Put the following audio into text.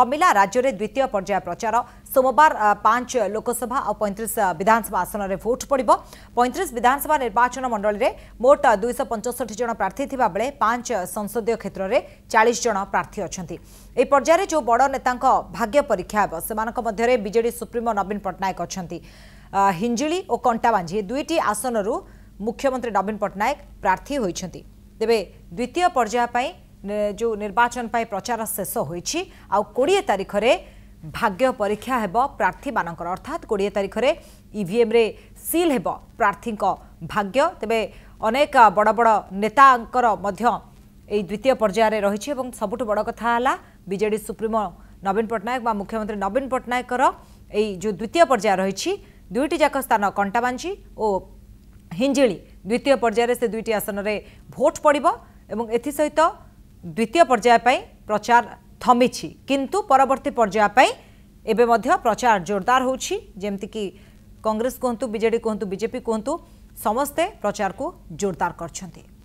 थमिला राज्यले द्वितीय पर्याय प्रचार सोमबार पाँच लोकसभा आउ पैँतिस विधानसभा आसन भोट पड्यो पैँतिस विधानसभा निर्वाचन मण्डली मोट दुईश पञ्चठी जन प्रार्थी बेला पाँच संसदीय क्षेत्रले चालिस जन प्रार्थी अहिले ଏହି ପର୍ଯ୍ୟାୟରେ ଯେଉଁ ବଡ଼ ନେତାଙ୍କ ଭାଗ୍ୟ ପରୀକ୍ଷା ହେବ ସେମାନଙ୍କ ମଧ୍ୟରେ ବିଜେଡି ସୁପ୍ରିମୋ ନବୀନ ପଟ୍ଟନାୟକ ଅଛନ୍ତି ହିଞ୍ଜିଳି ଓ କଣ୍ଟାବାଞ୍ଜି ଦୁଇଟି ଆସନରୁ ମୁଖ୍ୟମନ୍ତ୍ରୀ ନବୀନ ପଟ୍ଟନାୟକ ପ୍ରାର୍ଥୀ ହୋଇଛନ୍ତି ତେବେ ଦ୍ୱିତୀୟ ପର୍ଯ୍ୟାୟ ପାଇଁ ଯେଉଁ ନିର୍ବାଚନ ପାଇଁ ପ୍ରଚାର ଶେଷ ହୋଇଛି ଆଉ କୋଡ଼ିଏ ତାରିଖରେ ଭାଗ୍ୟ ପରୀକ୍ଷା ହେବ ପ୍ରାର୍ଥୀମାନଙ୍କର ଅର୍ଥାତ୍ କୋଡ଼ିଏ ତାରିଖରେ ଇଭିଏମ୍ରେ ସିଲ୍ ହେବ ପ୍ରାର୍ଥୀଙ୍କ ଭାଗ୍ୟ ତେବେ ଅନେକ ବଡ଼ ବଡ଼ ନେତାଙ୍କର ମଧ୍ୟ এই দ্বিতীয় পর্যায়ে রয়েছে এবং সবুঠ বড় কথা হল বিজেডি সুপ্রিমো নবীন পট্টনাক বা মুখ্যমন্ত্রী নবীন পট্টনাকর এই যে দ্বিতীয় পর্যায়ে রয়েছে দুইটি যাক স্থান কণ্টাবাঞ্চি ও হিঞ্জিলি দ্বিতীয় পর্যায়ে সে দুইটি আসনরে ভোট পড়ব এবং এসে द्वितीय पर्याय प्रचार थमी किंतु परवर्ती पर्याय प्रचार जोरदार होमती कि कंग्रेस कहतु बजे कहतु बीजेपी कहतु समस्ते प्रचार को जोरदार कर